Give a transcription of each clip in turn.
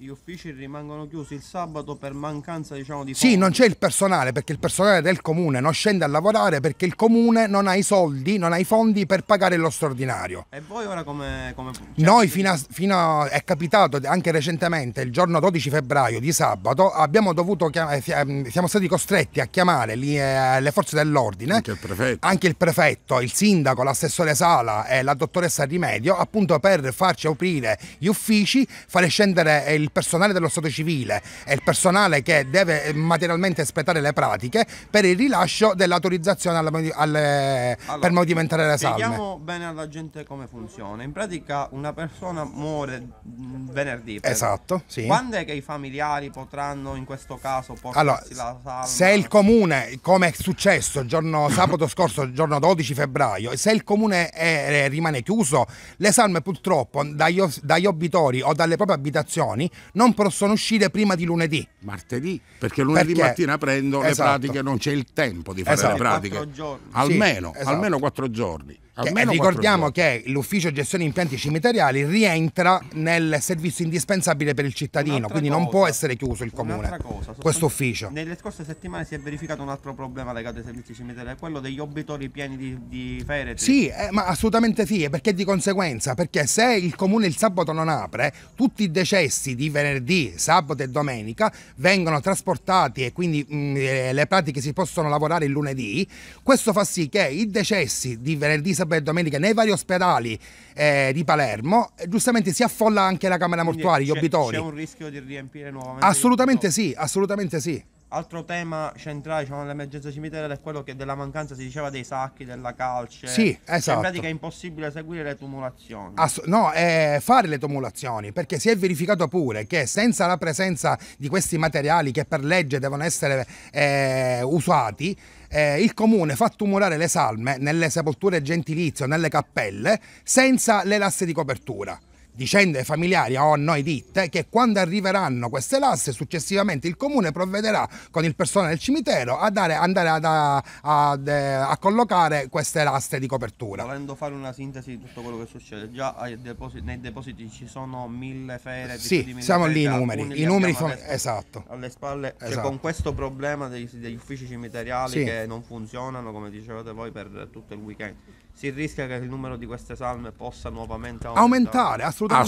gli uffici rimangono chiusi il sabato per mancanza diciamo di fondi. Sì, non c'è il personale perché il personale del comune non scende a lavorare perché il comune non ha i soldi, non ha i fondi per pagare lo straordinario. E voi ora come... come... Cioè... Noi fino a, fino a, è capitato anche recentemente, il giorno 12 febbraio di sabato, abbiamo dovuto chiamare, eh, mm, siamo stati costretti a chiamare gli, eh, le forze dell'ordine, anche il prefetto, anche il, prefetto il sindaco, l'assessore Sala e la dottoressa Rimedio appunto per farci aprire gli uffici, fare scendere il il personale dello Stato civile e il personale che deve eh, materialmente aspettare le pratiche per il rilascio dell'autorizzazione allora, per movimentare le salme. Spieghiamo bene alla gente come funziona. In pratica una persona muore mm, venerdì. Esatto, sì. Quando è che i familiari potranno in questo caso portarsi allora, la salma? Se il comune, come è successo giorno, sabato scorso, giorno 12 febbraio, se il comune è, rimane chiuso, le salme purtroppo dagli, dagli obitori o dalle proprie abitazioni non possono uscire prima di lunedì. Martedì, perché lunedì perché? mattina prendo esatto. le pratiche, non c'è il tempo di fare esatto. le pratiche. Almeno, sì, esatto. almeno quattro giorni. Che, eh, ricordiamo che l'ufficio gestione impianti cimiteriali rientra nel servizio indispensabile per il cittadino, un'altra quindi cosa, non può essere chiuso il comune. Cosa, questo ufficio. Nelle scorse settimane si è verificato un altro problema legato ai servizi cimitariali, quello degli obitori pieni di, di feretri. Sì, eh, ma assolutamente sì, perché di conseguenza, perché se il comune il sabato non apre, tutti i decessi di venerdì, sabato e domenica vengono trasportati e quindi mh, mm, eh, le pratiche si possono lavorare il lunedì. Questo fa sì che i decessi di venerdì, sabato sabato e domenica nei vari ospedali eh, di Palermo, eh, giustamente si affolla anche la camera mortuaria, gli obitori. C'è un rischio di riempire nuovamente? Assolutamente sì, assolutamente sì. Altro tema centrale diciamo, nell'emergenza cimitera è quello che della mancanza si diceva dei sacchi, della calce. Sì, cioè, esatto. In pratica è impossibile seguire le tumulazioni. Ass- no, eh, fare le tumulazioni, perché si è verificato pure che senza la presenza di questi materiali che per legge devono essere eh, usati, eh, il comune fa tumulare le salme nelle sepolture gentilizie o nelle cappelle, senza le lasse di copertura dicendo familiari o a noi ditte che quando arriveranno queste lasse successivamente il comune provvederà con il personale del cimitero a dare, andare ad, a, ad, eh, a, collocare queste laste di copertura. Volendo fare una sintesi di tutto quello che succede, già depositi, nei depositi ci sono mille fere. di Sì, mille siamo lì i numeri, i numeri sono alle, esatto. alle spalle, cioè, esatto. con questo problema degli, degli uffici cimiteriali sì. che non funzionano come dicevate voi per tutto il weekend, si rischia che il numero di queste salme possa nuovamente aumentare. aumentare assolutamente Assolutamente,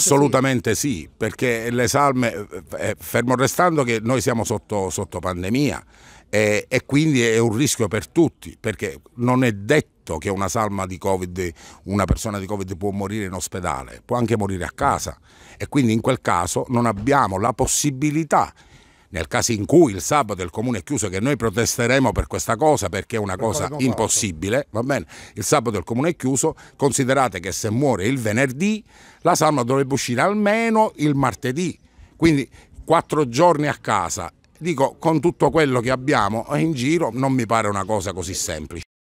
Assolutamente sì. sì. perché le salme, eh, eh, fermo restando che noi siamo sotto, sotto pandemia eh, e quindi è un rischio per tutti, perché non è detto che una salma di Covid, una persona di Covid può morire in ospedale, può anche morire a casa e quindi in quel caso non abbiamo la possibilità nel caso in cui il sabato il comune è chiuso, che noi protesteremo per questa cosa perché è una per cosa impossibile, va bene? Il sabato il comune è chiuso, considerate che se muore il venerdì la salma dovrebbe uscire almeno il martedì, quindi quattro giorni a casa. Dico, con tutto quello che abbiamo in giro non mi pare una cosa così semplice.